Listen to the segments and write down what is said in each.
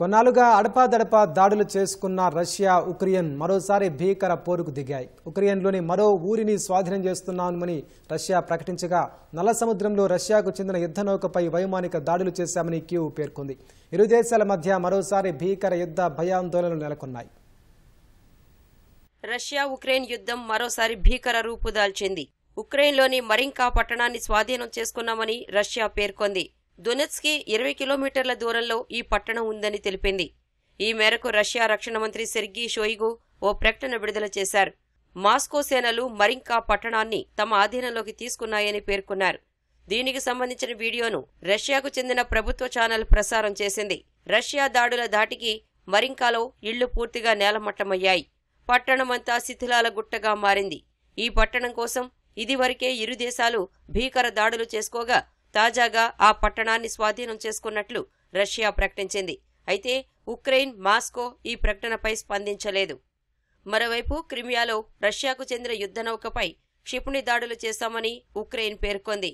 కొన్నాళ్లుగా అడపాదడపా దాడులు చేసుకున్న రష్యా ఉక్రెయిన్ మరోసారి భీకర పోరుకు దిగాయి ఉక్రెయిన్లోని మరో ఊరిని స్వాధీనం చేస్తున్నామని రష్యా ప్రకటించగా నల్ల సముద్రంలో రష్యాకు చెందిన యుద్ధ నౌకపై వైమానిక దాడులు చేశామని క్యూ పేర్కొంది ఇరు దేశాల మధ్య మరోసారి భీకర యుద్ధ భయాందోళనలు నెలకొన్నాయి రష్యా ఉక్రెయిన్ యుద్ధం మరోసారి భీకర రూపుదాల్చింది ఉక్రెయిన్లోని మరింకా పట్టణాన్ని స్వాధీనం చేసుకున్నామని రష్యా పేర్కొంది దొనెత్స్కి ఇరవై కిలోమీటర్ల దూరంలో ఈ పట్టణం ఉందని తెలిపింది ఈ మేరకు రష్యా రక్షణ మంత్రి సెర్గీ షోయిగు ఓ ప్రకటన విడుదల చేశారు మాస్కో సేనలు మరింకా పట్టణాన్ని తమ ఆధీనంలోకి తీసుకున్నాయని పేర్కొన్నారు దీనికి సంబంధించిన వీడియోను రష్యాకు చెందిన ప్రభుత్వ ఛానల్ ప్రసారం చేసింది రష్యా దాడుల ధాటికి మరింకాలో ఇళ్లు పూర్తిగా నేలమట్టమయ్యాయి పట్టణమంతా శిథిలాల గుట్టగా మారింది ఈ పట్టణం కోసం ఇదివరకే ఇరు దేశాలు భీకర దాడులు చేసుకోగా తాజాగా ఆ పట్టణాన్ని స్వాధీనం చేసుకున్నట్లు రష్యా ప్రకటించింది అయితే ఉక్రెయిన్ మాస్కో ఈ ప్రకటనపై స్పందించలేదు మరోవైపు క్రిమియాలో రష్యాకు చెందిన యుద్ధ నౌకపై క్షిపుణి దాడులు చేశామని ఉక్రెయిన్ పేర్కొంది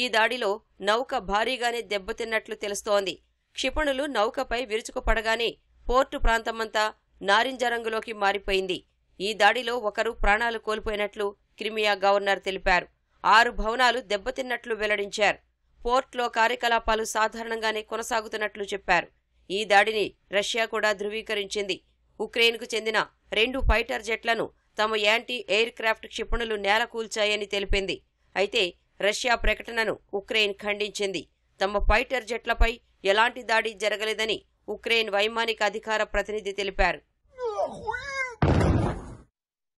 ఈ దాడిలో నౌక భారీగానే దెబ్బతిన్నట్లు తెలుస్తోంది క్షిపణులు నౌకపై విరుచుకుపడగానే పోర్టు ప్రాంతమంతా నారింజ రంగులోకి మారిపోయింది ఈ దాడిలో ఒకరు ప్రాణాలు కోల్పోయినట్లు క్రిమియా గవర్నర్ తెలిపారు ఆరు భవనాలు దెబ్బతిన్నట్లు వెల్లడించారు పోర్ట్లో కార్యకలాపాలు సాధారణంగానే కొనసాగుతున్నట్లు చెప్పారు ఈ దాడిని రష్యా కూడా ధృవీకరించింది ఉక్రెయిన్కు చెందిన రెండు ఫైటర్ జెట్లను తమ యాంటీ ఎయిర్ క్రాఫ్ట్ క్షిపణులు నేలకూల్చాయని తెలిపింది అయితే రష్యా ప్రకటనను ఉక్రెయిన్ ఖండించింది తమ ఫైటర్ జెట్లపై ఎలాంటి దాడి జరగలేదని ఉక్రెయిన్ వైమానిక అధికార ప్రతినిధి తెలిపారు